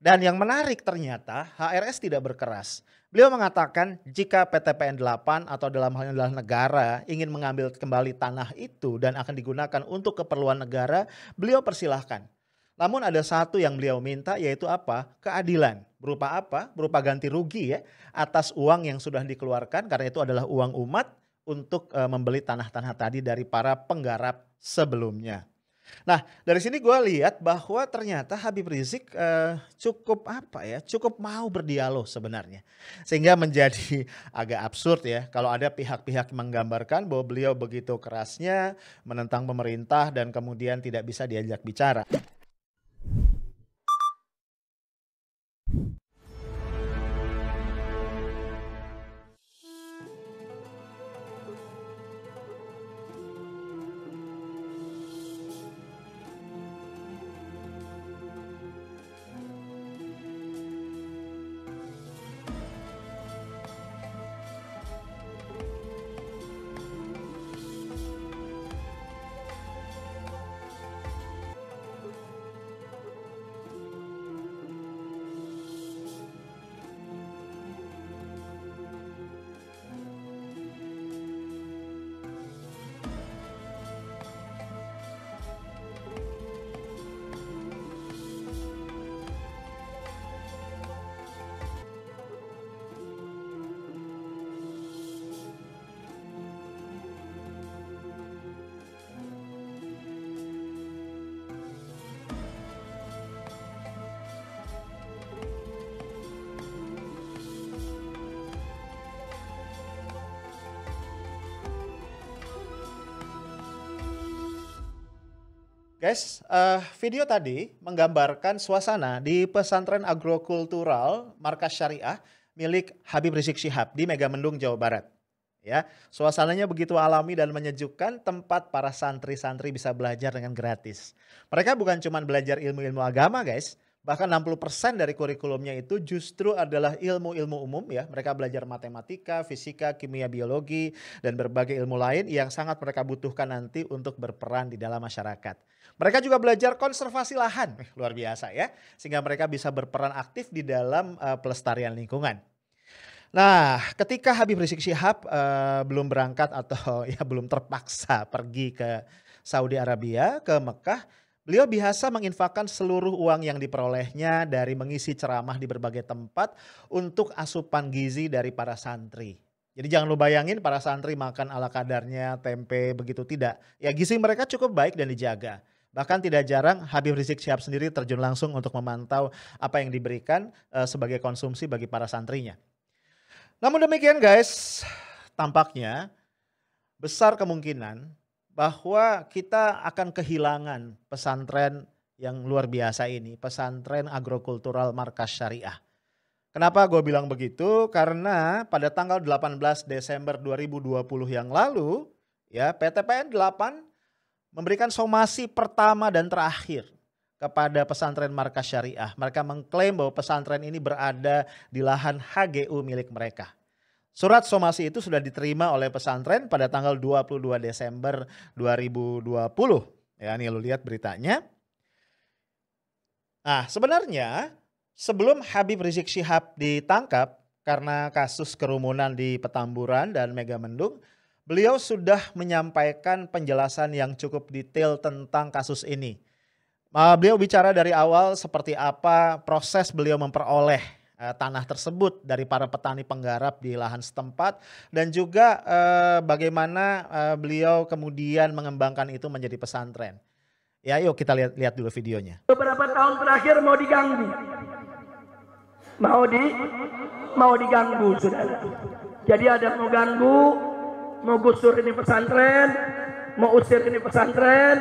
Dan yang menarik ternyata HRS tidak berkeras. Beliau mengatakan jika PTPN 8 atau dalam hal ini adalah negara ingin mengambil kembali tanah itu dan akan digunakan untuk keperluan negara, beliau persilahkan. Namun ada satu yang beliau minta yaitu apa? Keadilan. Berupa apa? Berupa ganti rugi ya atas uang yang sudah dikeluarkan karena itu adalah uang umat untuk eh, membeli tanah-tanah tadi dari para penggarap sebelumnya. Nah, dari sini gue lihat bahwa ternyata Habib Rizik uh, cukup apa ya, cukup mau berdialog sebenarnya. Sehingga menjadi agak absurd ya kalau ada pihak-pihak menggambarkan bahwa beliau begitu kerasnya menentang pemerintah dan kemudian tidak bisa diajak bicara. Guys, uh, video tadi menggambarkan suasana di pesantren agrokultural Markas Syariah milik Habib Rizik Syihab di Megamendung, Jawa Barat. Ya, suasananya begitu alami dan menyejukkan tempat para santri-santri bisa belajar dengan gratis. Mereka bukan cuma belajar ilmu-ilmu agama, guys. Bahkan 60% dari kurikulumnya itu justru adalah ilmu-ilmu umum ya. Mereka belajar matematika, fisika, kimia, biologi, dan berbagai ilmu lain yang sangat mereka butuhkan nanti untuk berperan di dalam masyarakat. Mereka juga belajar konservasi lahan, luar biasa ya, sehingga mereka bisa berperan aktif di dalam uh, pelestarian lingkungan. Nah, ketika Habib Rizik Syihab uh, belum berangkat atau ya belum terpaksa pergi ke Saudi Arabia, ke Mekah, Beliau biasa menginfakkan seluruh uang yang diperolehnya dari mengisi ceramah di berbagai tempat untuk asupan gizi dari para santri. Jadi jangan lu bayangin para santri makan ala kadarnya, tempe, begitu tidak. Ya gizi mereka cukup baik dan dijaga. Bahkan tidak jarang Habib Rizik Syihab sendiri terjun langsung untuk memantau apa yang diberikan uh, sebagai konsumsi bagi para santrinya. Namun demikian guys, tampaknya besar kemungkinan bahwa kita akan kehilangan pesantren yang luar biasa ini, pesantren agrokultural markas syariah. Kenapa gue bilang begitu? Karena pada tanggal 18 Desember 2020 yang lalu, ya PTPN 8 memberikan somasi pertama dan terakhir kepada pesantren markas syariah. Mereka mengklaim bahwa pesantren ini berada di lahan HGU milik mereka. Surat somasi itu sudah diterima oleh pesantren pada tanggal 22 Desember 2020. Ya, nih lu lihat beritanya. Nah, sebenarnya sebelum Habib Rizik Syihab ditangkap karena kasus kerumunan di Petamburan dan Megamendung, Beliau sudah menyampaikan penjelasan yang cukup detail tentang kasus ini. Beliau bicara dari awal seperti apa proses beliau memperoleh eh, tanah tersebut dari para petani penggarap di lahan setempat dan juga eh, bagaimana eh, beliau kemudian mengembangkan itu menjadi pesantren. Ya, yuk kita lihat lihat dulu videonya. Beberapa tahun terakhir mau diganggu. Mau di mau diganggu sudah. Jadi ada mau ganggu mau gusur ini pesantren, mau usir ini pesantren,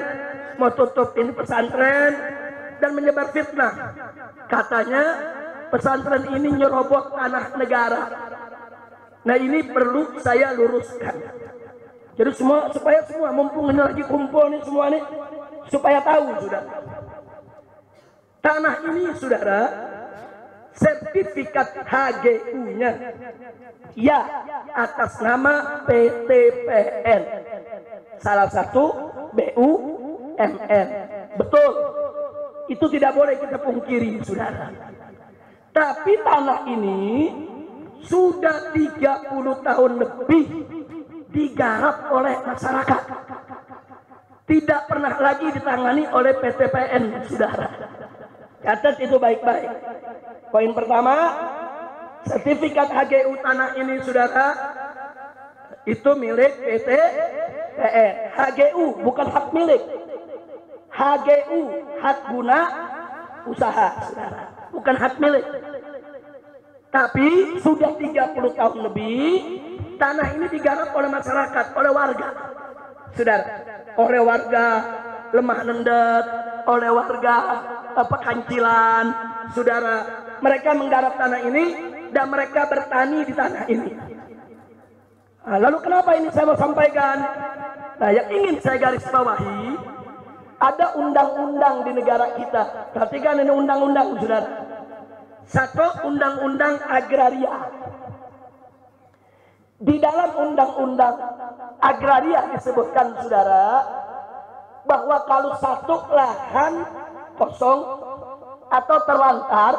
mau tutup ini pesantren, dan menyebar fitnah. Katanya pesantren ini nyerobot tanah negara. Nah ini perlu saya luruskan. Jadi semua supaya semua mumpung ini lagi kumpul nih semua nih supaya tahu sudah. Tanah ini saudara sertifikat HGU-nya ya atas nama PTPN salah satu BUMN betul itu tidak boleh kita pungkiri saudara tapi tanah ini sudah 30 tahun lebih digarap oleh masyarakat tidak pernah lagi ditangani oleh PTPN saudara Catat itu baik-baik. Poin pertama, sertifikat HGU tanah ini saudara itu milik PT PR HGU bukan hak milik. HGU hak guna usaha saudara, bukan hak milik. Tapi sudah 30 tahun lebih tanah ini digarap oleh masyarakat, oleh warga. Saudara, oleh warga lemah nendet oleh warga pekancilan saudara mereka menggarap tanah ini dan mereka bertani di tanah ini nah, lalu kenapa ini saya mau sampaikan nah yang ingin saya garis bawahi ada undang-undang di negara kita perhatikan ini undang-undang saudara satu undang-undang agraria di dalam undang-undang agraria disebutkan saudara bahwa kalau satu lahan kosong atau terlantar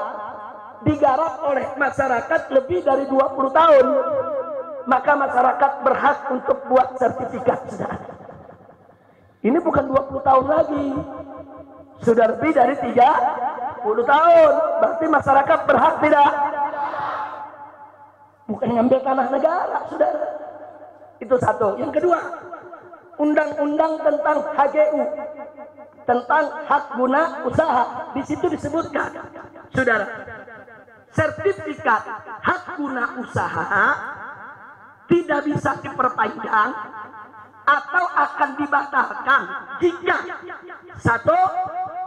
digarap oleh masyarakat lebih dari 20 tahun maka masyarakat berhak untuk buat sertifikat Ini bukan 20 tahun lagi. Sudah lebih dari 30 tahun. Berarti masyarakat berhak tidak? Bukan ngambil tanah negara, saudara. Itu satu. Yang kedua, undang-undang tentang HGU tentang hak guna usaha di situ disebutkan saudara sertifikat hak guna usaha tidak bisa diperpanjang atau akan dibatalkan jika satu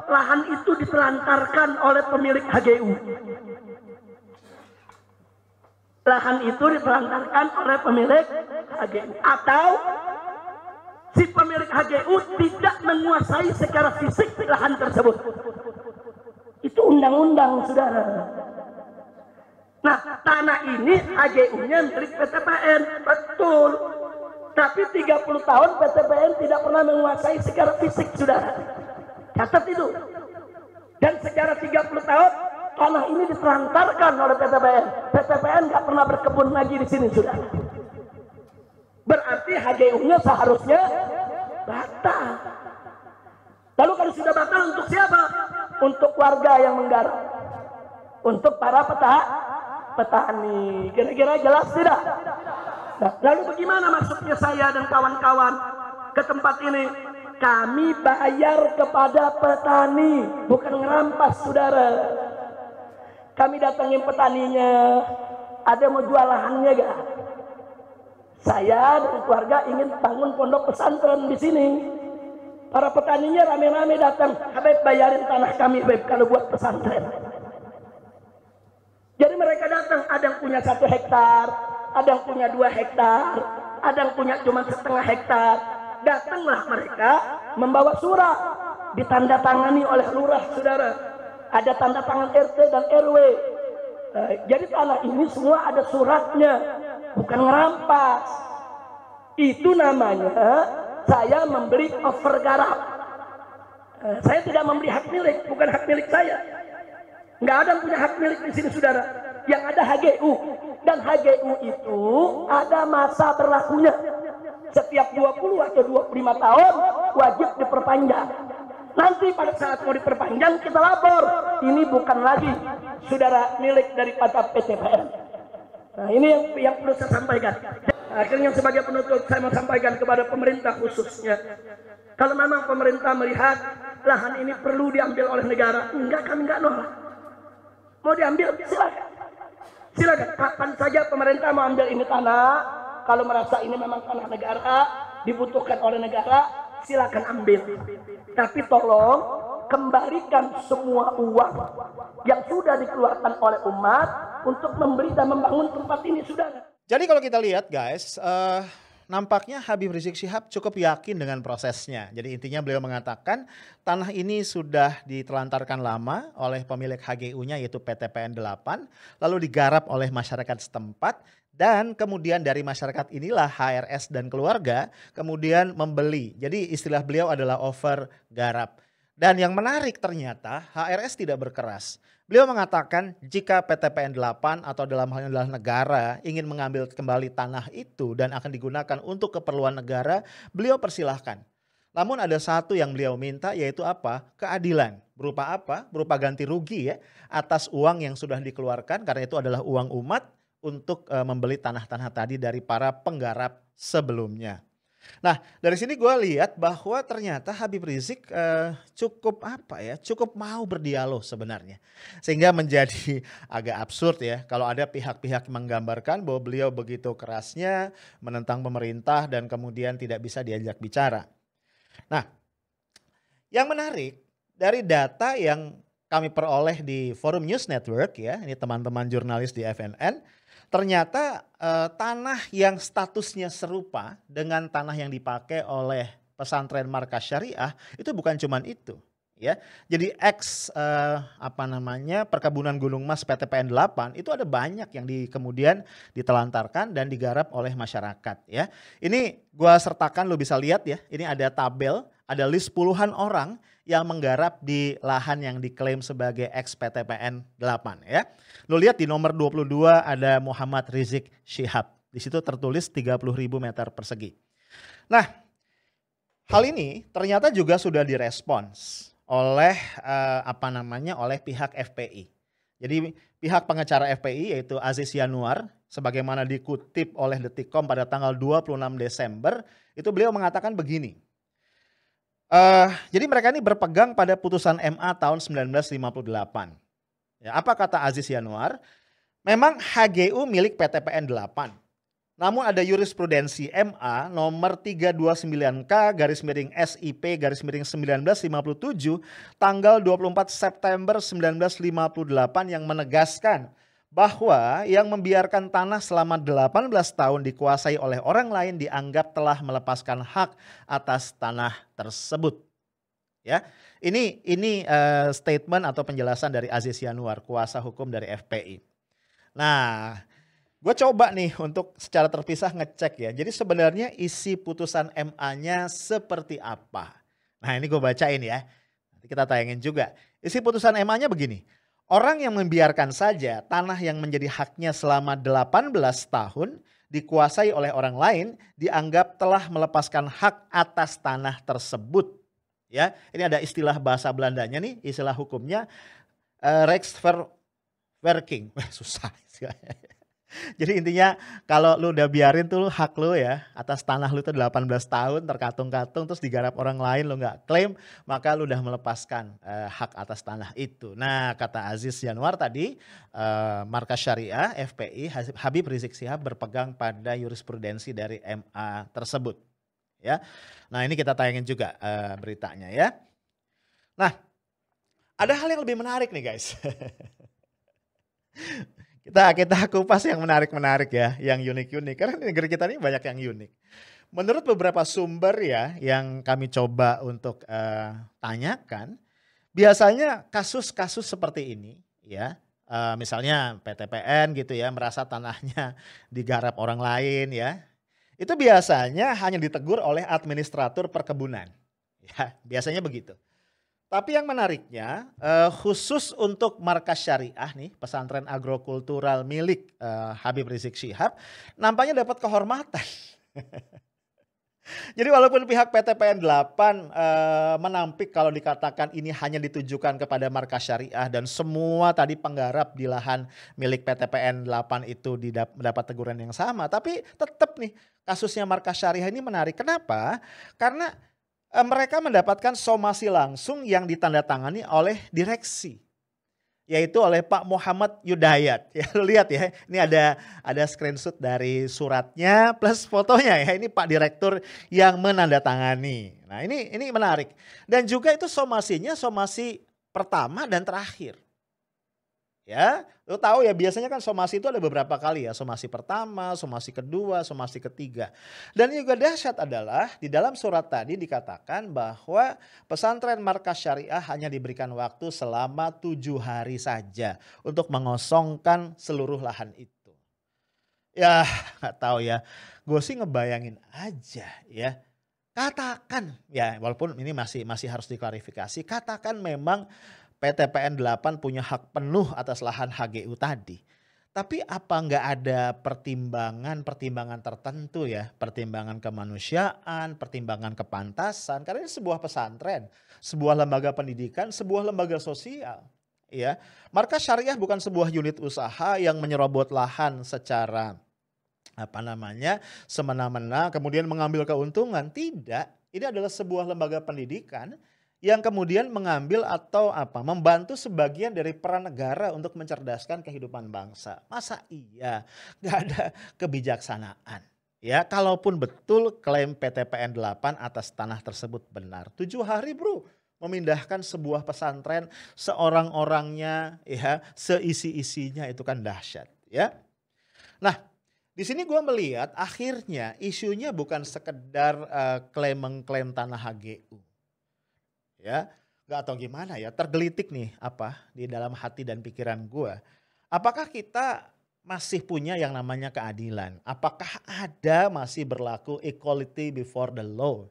lahan itu ditelantarkan oleh pemilik HGU lahan itu ditelantarkan oleh pemilik HGU atau si pemilik HGU tidak menguasai secara fisik lahan tersebut. Itu undang-undang, saudara. Nah, tanah ini HGU-nya milik PTPN, betul. Tapi 30 tahun PTPN tidak pernah menguasai secara fisik, saudara. Catat itu. Dan secara 30 tahun, tanah ini diterantarkan oleh PTPN. PTPN nggak pernah berkebun lagi di sini, saudara. Berarti HGU-nya seharusnya batal. Lalu kalau sudah batal untuk siapa? Untuk warga yang menggarap. Untuk para peta petani. Kira-kira jelas tidak? Nah, lalu bagaimana maksudnya saya dan kawan-kawan ke tempat ini? Kami bayar kepada petani, bukan ngerampas saudara. Kami datangin petaninya, ada mau jual lahannya gak? Saya dan keluarga ingin bangun pondok pesantren di sini. Para petaninya rame-rame datang, Habib bayarin tanah kami Habib kalau buat pesantren. Jadi mereka datang, ada yang punya satu hektar, ada yang punya dua hektar, ada yang punya cuma setengah hektar. Datanglah mereka membawa surat ditandatangani oleh lurah saudara. Ada tanda tangan RT dan RW. Eh, jadi tanah ini semua ada suratnya bukan ngerampas. Itu namanya saya membeli overgarap. Eh, saya tidak memberi hak milik, bukan hak milik saya. Enggak ada yang punya hak milik di sini, saudara. Yang ada HGU. Dan HGU itu ada masa berlakunya. Setiap 20 atau 25 tahun wajib diperpanjang. Nanti pada saat mau diperpanjang kita lapor. Ini bukan lagi saudara milik daripada PTPN. Nah, ini yang, yang perlu saya sampaikan. Akhirnya sebagai penutup saya mau sampaikan kepada pemerintah khususnya. Kalau memang pemerintah melihat lahan ini perlu diambil oleh negara, enggak kami enggak nolak. Mau diambil silakan. Silakan kapan saja pemerintah mau ambil ini tanah, kalau merasa ini memang tanah negara, dibutuhkan oleh negara, silakan ambil. Tapi tolong kembalikan semua uang yang sudah dikeluarkan oleh umat untuk memberi dan membangun tempat ini, sudah Jadi kalau kita lihat guys, uh, nampaknya Habib Rizik Syihab cukup yakin dengan prosesnya. Jadi intinya beliau mengatakan tanah ini sudah ditelantarkan lama oleh pemilik HGU-nya yaitu PTPN 8, lalu digarap oleh masyarakat setempat dan kemudian dari masyarakat inilah HRS dan keluarga kemudian membeli. Jadi istilah beliau adalah over garap. Dan yang menarik ternyata HRS tidak berkeras. Beliau mengatakan jika PTPN 8 atau dalam hal ini adalah negara ingin mengambil kembali tanah itu dan akan digunakan untuk keperluan negara, beliau persilahkan. Namun ada satu yang beliau minta yaitu apa? Keadilan. Berupa apa? Berupa ganti rugi ya atas uang yang sudah dikeluarkan karena itu adalah uang umat untuk eh, membeli tanah-tanah tadi dari para penggarap sebelumnya. Nah, dari sini gue lihat bahwa ternyata Habib Rizik eh, cukup apa ya, cukup mau berdialog sebenarnya. Sehingga menjadi agak absurd ya kalau ada pihak-pihak menggambarkan bahwa beliau begitu kerasnya menentang pemerintah dan kemudian tidak bisa diajak bicara. Nah, yang menarik dari data yang kami peroleh di Forum News Network ya, ini teman-teman jurnalis di FNN, ternyata eh, tanah yang statusnya serupa dengan tanah yang dipakai oleh pesantren markas syariah itu bukan cuman itu ya. Jadi X eh, apa namanya perkebunan Gunung Mas PTPN 8 itu ada banyak yang di, kemudian ditelantarkan dan digarap oleh masyarakat ya. Ini gua sertakan lo bisa lihat ya. Ini ada tabel ada list puluhan orang yang menggarap di lahan yang diklaim sebagai ex-PTPN 8 ya. Lo lihat di nomor 22 ada Muhammad Rizik Syihab. Di situ tertulis 30.000 meter persegi. Nah, hal ini ternyata juga sudah direspons oleh eh, apa namanya oleh pihak FPI. Jadi pihak pengacara FPI yaitu Aziz Yanuar sebagaimana dikutip oleh Detikom pada tanggal 26 Desember itu beliau mengatakan begini. Uh, jadi mereka ini berpegang pada putusan MA tahun 1958. Ya, apa kata Aziz Yanuar? Memang HGU milik PTPN 8. Namun ada jurisprudensi MA nomor 329K garis miring SIP garis miring 1957 tanggal 24 September 1958 yang menegaskan bahwa yang membiarkan tanah selama 18 tahun dikuasai oleh orang lain dianggap telah melepaskan hak atas tanah tersebut. Ya. Ini ini uh, statement atau penjelasan dari Aziz Yanuar, kuasa hukum dari FPI. Nah, gue coba nih untuk secara terpisah ngecek ya. Jadi sebenarnya isi putusan MA-nya seperti apa. Nah, ini gue bacain ya. Nanti kita tayangin juga. Isi putusan MA-nya begini. Orang yang membiarkan saja tanah yang menjadi haknya selama 18 tahun dikuasai oleh orang lain dianggap telah melepaskan hak atas tanah tersebut. Ya, ini ada istilah bahasa Belandanya nih, istilah hukumnya uh, Rex ver, Susah istilahnya. Jadi intinya kalau lu udah biarin tuh hak lu ya atas tanah lu tuh 18 tahun terkatung-katung terus digarap orang lain lu nggak klaim maka lu udah melepaskan uh, hak atas tanah itu. Nah kata Aziz Yanuar tadi uh, Markas Syariah FPI Habib Rizik Sihab berpegang pada jurisprudensi dari MA tersebut. Ya, nah ini kita tayangin juga uh, beritanya ya. Nah ada hal yang lebih menarik nih guys. Kita kita kupas yang menarik-menarik ya, yang unik-unik. Karena negeri kita ini banyak yang unik. Menurut beberapa sumber ya yang kami coba untuk uh, tanyakan, biasanya kasus-kasus seperti ini ya uh, misalnya PTPN gitu ya merasa tanahnya digarap orang lain ya itu biasanya hanya ditegur oleh administrator perkebunan ya biasanya begitu tapi yang menariknya uh, khusus untuk markas syariah nih pesantren agrokultural milik uh, Habib Rizik Syihab nampaknya dapat kehormatan. Jadi walaupun pihak PTPN 8 eh, menampik kalau dikatakan ini hanya ditujukan kepada markas syariah dan semua tadi penggarap di lahan milik PTPN 8 itu mendapat teguran yang sama, tapi tetap nih kasusnya markas syariah ini menarik. Kenapa? Karena Eh, mereka mendapatkan somasi langsung yang ditandatangani oleh direksi yaitu oleh Pak Muhammad Yudayat. Ya lu lihat ya, ini ada ada screenshot dari suratnya plus fotonya ya. Ini Pak Direktur yang menandatangani. Nah, ini ini menarik. Dan juga itu somasinya somasi pertama dan terakhir ya lo tahu ya biasanya kan somasi itu ada beberapa kali ya somasi pertama somasi kedua somasi ketiga dan juga dahsyat adalah di dalam surat tadi dikatakan bahwa pesantren markas syariah hanya diberikan waktu selama tujuh hari saja untuk mengosongkan seluruh lahan itu ya nggak tahu ya gue sih ngebayangin aja ya katakan ya walaupun ini masih masih harus diklarifikasi katakan memang PTPN 8 punya hak penuh atas lahan HGU tadi. Tapi apa nggak ada pertimbangan-pertimbangan tertentu ya? Pertimbangan kemanusiaan, pertimbangan kepantasan. Karena ini sebuah pesantren, sebuah lembaga pendidikan, sebuah lembaga sosial. ya Markas syariah bukan sebuah unit usaha yang menyerobot lahan secara apa namanya semena-mena kemudian mengambil keuntungan. Tidak, ini adalah sebuah lembaga pendidikan yang kemudian mengambil atau apa membantu sebagian dari peran negara untuk mencerdaskan kehidupan bangsa. Masa iya gak ada kebijaksanaan? Ya, kalaupun betul klaim PTPN 8 atas tanah tersebut benar. Tujuh hari bro, memindahkan sebuah pesantren seorang-orangnya ya seisi-isinya itu kan dahsyat ya. Nah di sini gue melihat akhirnya isunya bukan sekedar uh, eh, klaim mengklaim tanah HGU ya nggak tahu gimana ya tergelitik nih apa di dalam hati dan pikiran gue apakah kita masih punya yang namanya keadilan apakah ada masih berlaku equality before the law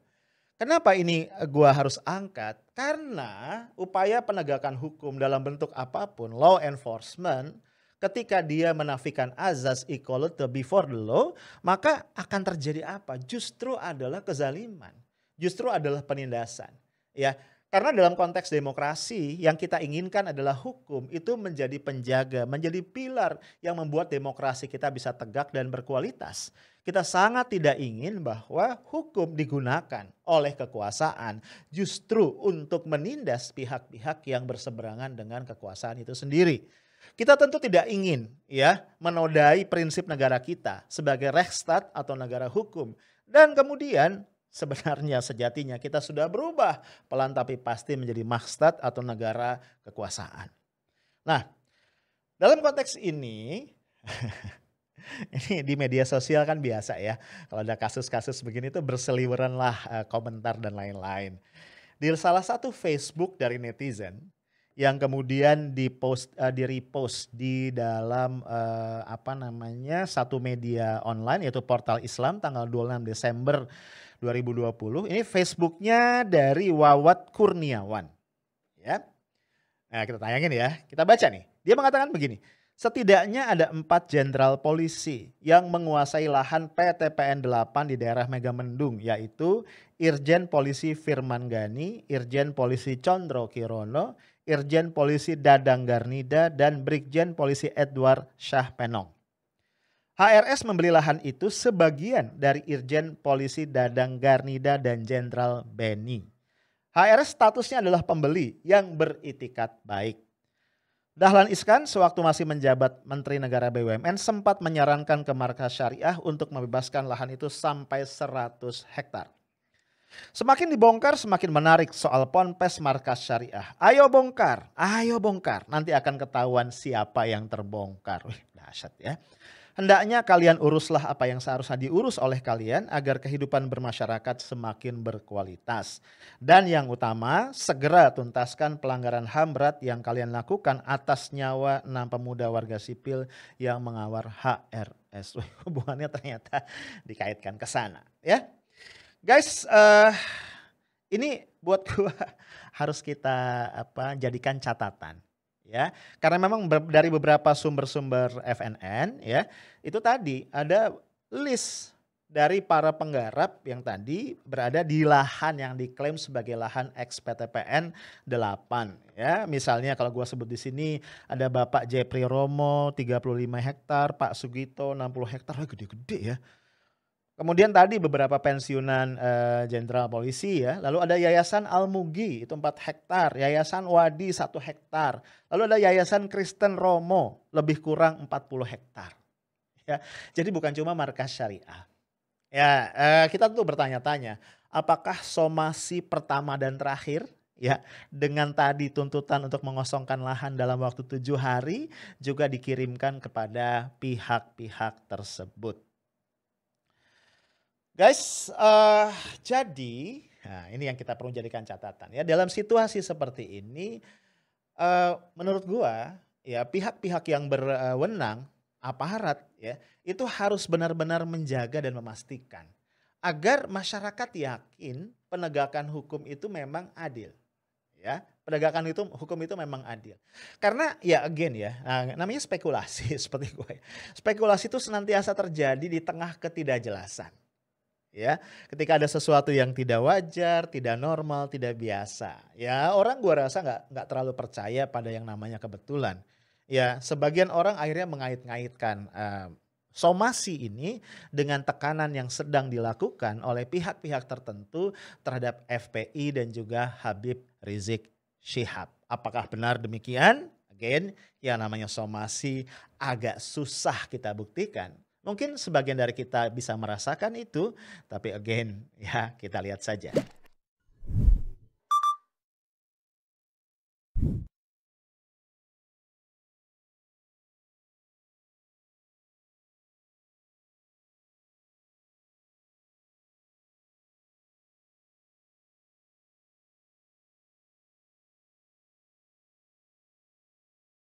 Kenapa ini gue harus angkat? Karena upaya penegakan hukum dalam bentuk apapun, law enforcement, ketika dia menafikan azas equality before the law, maka akan terjadi apa? Justru adalah kezaliman, justru adalah penindasan. Ya, karena dalam konteks demokrasi yang kita inginkan adalah hukum itu menjadi penjaga, menjadi pilar yang membuat demokrasi kita bisa tegak dan berkualitas. Kita sangat tidak ingin bahwa hukum digunakan oleh kekuasaan justru untuk menindas pihak-pihak yang berseberangan dengan kekuasaan itu sendiri. Kita tentu tidak ingin ya menodai prinsip negara kita sebagai rechtsstaat atau negara hukum dan kemudian sebenarnya sejatinya kita sudah berubah pelan tapi pasti menjadi makstad atau negara kekuasaan. Nah, dalam konteks ini ini di media sosial kan biasa ya. Kalau ada kasus-kasus begini itu berseliweranlah eh, komentar dan lain-lain. Di salah satu Facebook dari netizen yang kemudian dipost uh, eh, di repost di dalam uh, apa namanya satu media online yaitu portal Islam tanggal 26 Desember 2020. Ini Facebooknya dari Wawat Kurniawan. Ya. Nah, kita tayangin ya. Kita baca nih. Dia mengatakan begini. Setidaknya ada empat jenderal polisi yang menguasai lahan PTPN 8 di daerah Megamendung, yaitu Irjen Polisi Firman Gani, Irjen Polisi Condro Kirono, Irjen Polisi Dadang Garnida, dan Brigjen Polisi Edward Penong. ARS membeli lahan itu sebagian dari Irjen Polisi Dadang Garnida dan Jenderal Beni. HRS statusnya adalah pembeli yang beritikat baik. Dahlan Iskan sewaktu masih menjabat Menteri Negara BUMN sempat menyarankan ke markas syariah untuk membebaskan lahan itu sampai 100 hektar. Semakin dibongkar semakin menarik soal ponpes markas syariah. Ayo bongkar, ayo bongkar. Nanti akan ketahuan siapa yang terbongkar. Wih, dahsyat ya. Hendaknya kalian uruslah apa yang seharusnya diurus oleh kalian agar kehidupan bermasyarakat semakin berkualitas. Dan yang utama, segera tuntaskan pelanggaran HAM berat yang kalian lakukan atas nyawa enam pemuda warga sipil yang mengawal HRSW. Hubungannya ternyata dikaitkan ke sana, ya. Guys, uh, ini buat gua harus kita apa jadikan catatan ya. Karena memang dari beberapa sumber-sumber FNN ya, itu tadi ada list dari para penggarap yang tadi berada di lahan yang diklaim sebagai lahan XPTPN 8 ya. Misalnya kalau gua sebut di sini ada Bapak Jepri Romo 35 hektar, Pak Sugito 60 hektar, gede-gede ya. Kemudian tadi beberapa pensiunan eh, jenderal uh, polisi ya. Lalu ada Yayasan Al-Mugi itu 4 hektar, Yayasan Wadi 1 hektar. Lalu ada Yayasan Kristen Romo lebih kurang 40 hektar. Ya. Jadi bukan cuma markas syariah. Ya, uh, kita tuh bertanya-tanya, apakah somasi pertama dan terakhir ya dengan tadi tuntutan untuk mengosongkan lahan dalam waktu tujuh hari juga dikirimkan kepada pihak-pihak tersebut. Guys, uh, jadi nah ini yang kita perlu jadikan catatan ya dalam situasi seperti ini uh, menurut gua ya pihak-pihak yang berwenang aparat ya itu harus benar-benar menjaga dan memastikan agar masyarakat yakin penegakan hukum itu memang adil ya penegakan itu hukum itu memang adil karena ya again ya nah, namanya spekulasi seperti gue ya. spekulasi itu senantiasa terjadi di tengah ketidakjelasan ya ketika ada sesuatu yang tidak wajar tidak normal tidak biasa ya orang gua rasa nggak nggak terlalu percaya pada yang namanya kebetulan ya sebagian orang akhirnya mengait-ngaitkan uh, somasi ini dengan tekanan yang sedang dilakukan oleh pihak-pihak tertentu terhadap FPI dan juga Habib Rizik Syihab apakah benar demikian again yang namanya somasi agak susah kita buktikan Mungkin sebagian dari kita bisa merasakan itu, tapi again ya kita lihat saja.